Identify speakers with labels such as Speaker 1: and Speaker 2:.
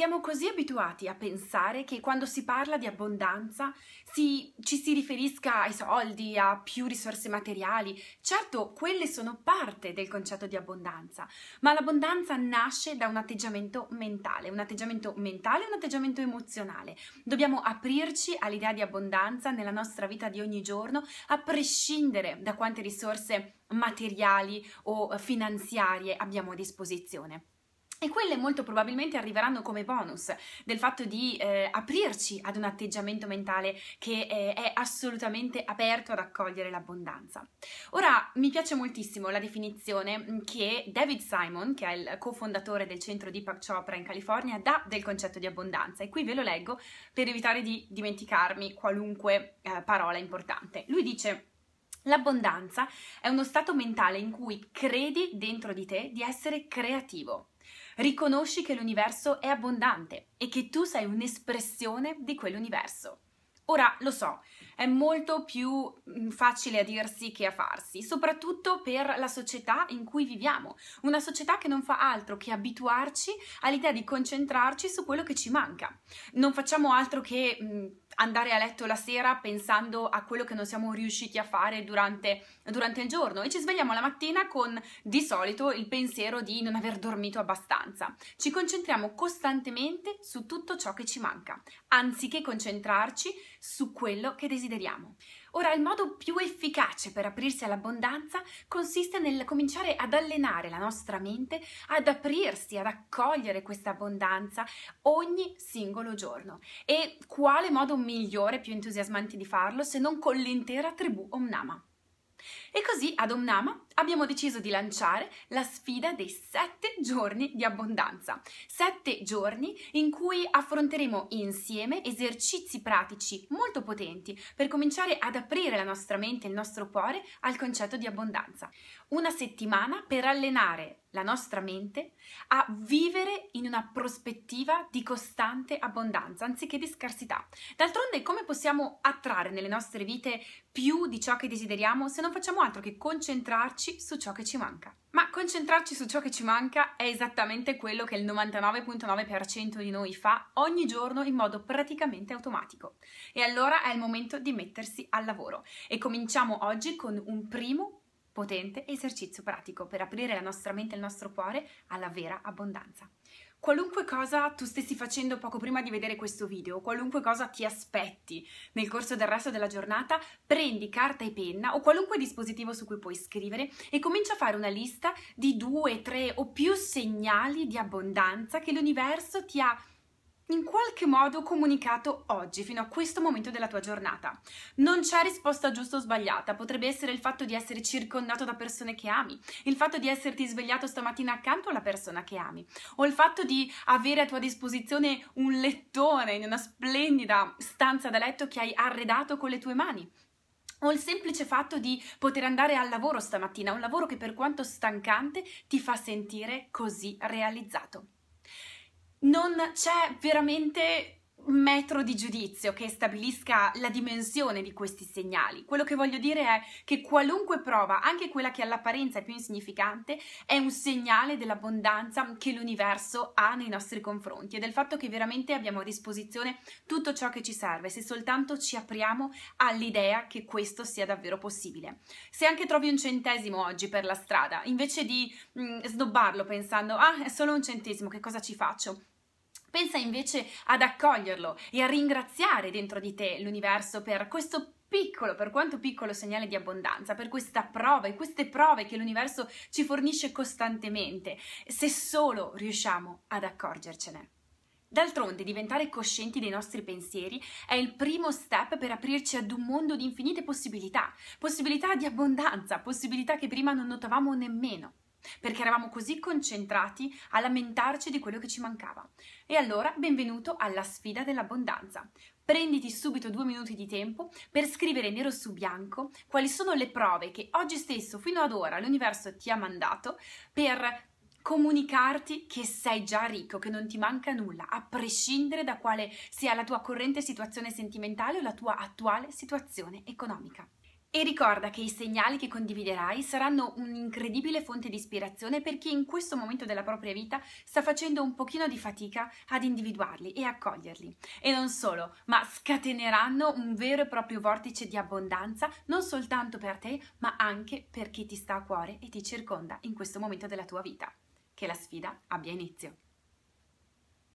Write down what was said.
Speaker 1: Siamo così abituati a pensare che quando si parla di abbondanza si, ci si riferisca ai soldi, a più risorse materiali. Certo, quelle sono parte del concetto di abbondanza, ma l'abbondanza nasce da un atteggiamento mentale, un atteggiamento mentale e un atteggiamento emozionale. Dobbiamo aprirci all'idea di abbondanza nella nostra vita di ogni giorno, a prescindere da quante risorse materiali o finanziarie abbiamo a disposizione. E quelle molto probabilmente arriveranno come bonus del fatto di eh, aprirci ad un atteggiamento mentale che eh, è assolutamente aperto ad accogliere l'abbondanza. Ora mi piace moltissimo la definizione mm, che David Simon, che è il cofondatore del centro di Deepak Chopra in California, dà del concetto di abbondanza e qui ve lo leggo per evitare di dimenticarmi qualunque eh, parola importante. Lui dice L'abbondanza è uno stato mentale in cui credi dentro di te di essere creativo Riconosci che l'universo è abbondante e che tu sei un'espressione di quell'universo. Ora lo so, è molto più mm, facile a dirsi che a farsi, soprattutto per la società in cui viviamo, una società che non fa altro che abituarci all'idea di concentrarci su quello che ci manca. Non facciamo altro che mh, mm, andare a letto la sera pensando a quello che non siamo riusciti a fare durante, durante il giorno e ci svegliamo la mattina con di solito il pensiero di non aver dormito abbastanza. Ci concentriamo costantemente su tutto ciò che ci manca, anziché concentrarci su quello che desideriamo. Ora, il modo più efficace per aprirsi all'abbondanza consiste nel cominciare ad allenare la nostra mente ad aprirsi, ad accogliere questa abbondanza ogni singolo giorno. E quale modo migliore, più entusiasmante di farlo se non con l'intera tribù Omnama? E così ad Omnama abbiamo deciso di lanciare la sfida dei 7 giorni di abbondanza. 7 giorni in cui affronteremo insieme esercizi pratici molto potenti per cominciare ad aprire la nostra mente e il nostro cuore al concetto di abbondanza. Una settimana per allenare la nostra mente a vivere in una prospettiva di costante abbondanza anziché di scarsità. D'altronde come possiamo attrarre nelle nostre vite più di ciò che desideriamo se non facciamo altro che concentrarci concentrarci su ciò che ci manca. Ma concentrarci su ciò che ci manca è esattamente quello che il 99.9% di noi fa ogni giorno in modo praticamente automatico. E allora è il momento di mettersi al lavoro e cominciamo oggi con un primo potente esercizio pratico per aprire la nostra mente e il nostro cuore alla vera abbondanza. Qualunque cosa tu stessi facendo poco prima di vedere questo video, qualunque cosa ti aspetti nel corso del resto della giornata, prendi carta e penna o qualunque dispositivo su cui puoi scrivere e comincia a fare una lista di due, tre o più segnali di abbondanza che l'universo ti ha in qualche modo comunicato oggi, fino a questo momento della tua giornata. Non c'è risposta giusta o sbagliata, potrebbe essere il fatto di essere circondato da persone che ami, il fatto di esserti svegliato stamattina accanto alla persona che ami, o il fatto di avere a tua disposizione un lettone in una splendida stanza da letto che hai arredato con le tue mani o il semplice fatto di poter andare al lavoro stamattina, un lavoro che per quanto stancante ti fa sentire così realizzato non c'è veramente metro di giudizio che stabilisca la dimensione di questi segnali. Quello che voglio dire è che qualunque prova, anche quella che all'apparenza è più insignificante, è un segnale dell'abbondanza che l'universo ha nei nostri confronti e del fatto che veramente abbiamo a disposizione tutto ciò che ci serve se soltanto ci apriamo all'idea che questo sia davvero possibile. Se anche trovi un centesimo oggi per la strada, invece di mh, mm, snobbarlo pensando "ah, è solo un centesimo, che cosa ci faccio?" Pensa invece ad accoglierlo e a ringraziare dentro di te l'universo per questo piccolo, per quanto piccolo segnale di abbondanza, per questa prova e queste prove che l'universo ci fornisce costantemente, se solo riusciamo ad accorgercene. D'altronde, diventare coscienti dei nostri pensieri è il primo step per aprirci ad un mondo di infinite possibilità, possibilità di abbondanza, possibilità che prima non notavamo nemmeno perché eravamo così concentrati a lamentarci di quello che ci mancava. E allora, benvenuto alla sfida dell'abbondanza. Prenditi subito due minuti di tempo per scrivere nero su bianco quali sono le prove che oggi stesso, fino ad ora, l'universo ti ha mandato per comunicarti che sei già ricco, che non ti manca nulla, a prescindere da quale sia la tua corrente situazione sentimentale o la tua attuale situazione economica. E ricorda che i segnali che condividerai saranno un'incredibile fonte di ispirazione per chi in questo momento della propria vita sta facendo un pochino di fatica ad individuarli e accoglierli. E non solo, ma scateneranno un vero e proprio vortice di abbondanza non soltanto per te, ma anche per chi ti sta a cuore e ti circonda in questo momento della tua vita. Che la sfida abbia inizio.